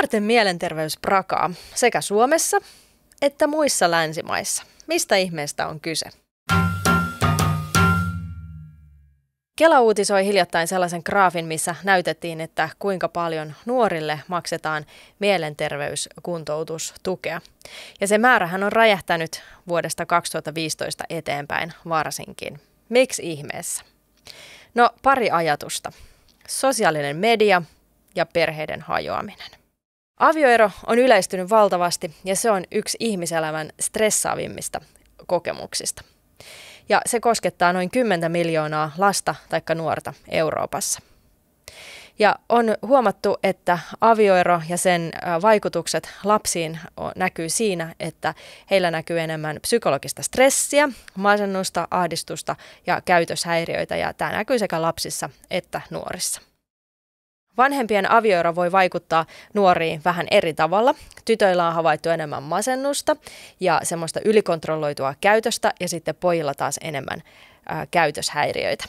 Nuorten prakaa sekä Suomessa että muissa länsimaissa. Mistä ihmeestä on kyse? Kela uutisoi hiljattain sellaisen graafin, missä näytettiin, että kuinka paljon nuorille maksetaan mielenterveyskuntoutustukea. Ja se määrähän on räjähtänyt vuodesta 2015 eteenpäin varsinkin. Miksi ihmeessä? No pari ajatusta. Sosiaalinen media ja perheiden hajoaminen. Avioero on yleistynyt valtavasti ja se on yksi ihmiselämän stressaavimmista kokemuksista. Ja se koskettaa noin 10 miljoonaa lasta tai nuorta Euroopassa. Ja on huomattu, että avioero ja sen vaikutukset lapsiin näkyy siinä, että heillä näkyy enemmän psykologista stressiä, masennusta, ahdistusta ja käytöshäiriöitä. Ja tämä näkyy sekä lapsissa että nuorissa. Vanhempien avioero voi vaikuttaa nuoriin vähän eri tavalla. Tytöillä on havaittu enemmän masennusta ja semmoista ylikontrolloitua käytöstä ja sitten pojilla taas enemmän ää, käytöshäiriöitä.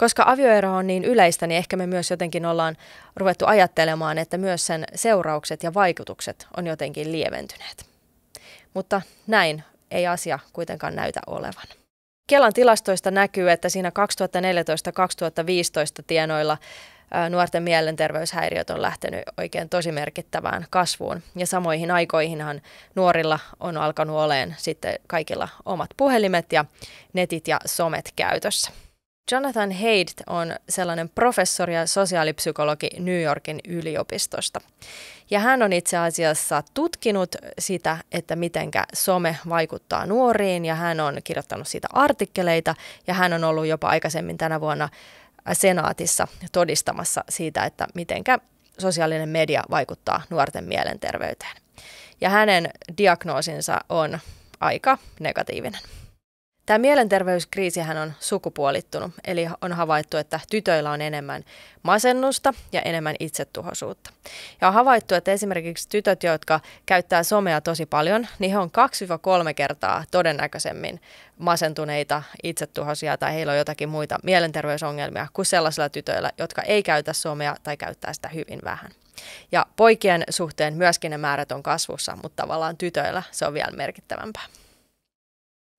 Koska avioero on niin yleistä, niin ehkä me myös jotenkin ollaan ruvettu ajattelemaan, että myös sen seuraukset ja vaikutukset on jotenkin lieventyneet. Mutta näin ei asia kuitenkaan näytä olevan. Kelan tilastoista näkyy, että siinä 2014-2015 tienoilla nuorten mielenterveyshäiriöt on lähtenyt oikein tosi merkittävään kasvuun. Ja samoihin aikoihinhan nuorilla on alkanut oleen sitten kaikilla omat puhelimet ja netit ja somet käytössä. Jonathan Haidt on sellainen professori ja sosiaalipsykologi New Yorkin yliopistosta. Ja hän on itse asiassa tutkinut sitä, että miten some vaikuttaa nuoriin ja hän on kirjoittanut siitä artikkeleita ja hän on ollut jopa aikaisemmin tänä vuonna senaatissa todistamassa siitä, että miten sosiaalinen media vaikuttaa nuorten mielenterveyteen. Ja hänen diagnoosinsa on aika negatiivinen. Tämä mielenterveyskriisihän on sukupuolittunut, eli on havaittu, että tytöillä on enemmän masennusta ja enemmän itsetuhoisuutta. Ja on havaittu, että esimerkiksi tytöt, jotka käyttää somea tosi paljon, niin he on 2-3 kertaa todennäköisemmin masentuneita, itsetuhoisia tai heillä on jotakin muita mielenterveysongelmia kuin sellaisilla tytöillä, jotka ei käytä somea tai käyttää sitä hyvin vähän. Ja poikien suhteen myöskin ne määrät on kasvussa, mutta tavallaan tytöillä se on vielä merkittävämpää.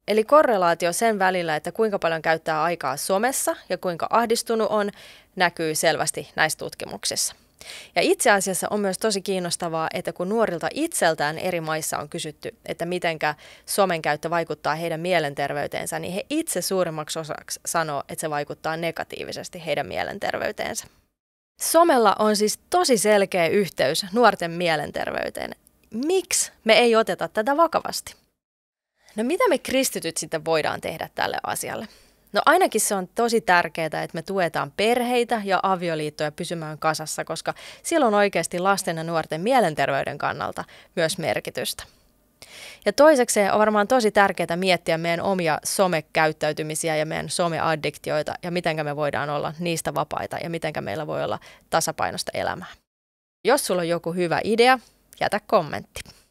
Eli korrelaatio sen välillä, että kuinka paljon käyttää aikaa somessa ja kuinka ahdistunut on, näkyy selvästi näissä tutkimuksissa. Ja itse asiassa on myös tosi kiinnostavaa, että kun nuorilta itseltään eri maissa on kysytty, että mitenkä somen käyttö vaikuttaa heidän mielenterveyteensä, niin he itse suurimmaksi osaksi sanoo, että se vaikuttaa negatiivisesti heidän mielenterveyteensä. Somella on siis tosi selkeä yhteys nuorten mielenterveyteen. Miksi me ei oteta tätä vakavasti? No mitä me kristityt sitten voidaan tehdä tälle asialle? No ainakin se on tosi tärkeää, että me tuetaan perheitä ja avioliittoja pysymään kasassa, koska sillä on oikeasti lasten ja nuorten mielenterveyden kannalta myös merkitystä. Ja toiseksi on varmaan tosi tärkeää miettiä meidän omia somekäyttäytymisiä ja meidän someaddiktioita ja miten me voidaan olla niistä vapaita ja miten meillä voi olla tasapainosta elämää. Jos sulla on joku hyvä idea, jätä kommentti.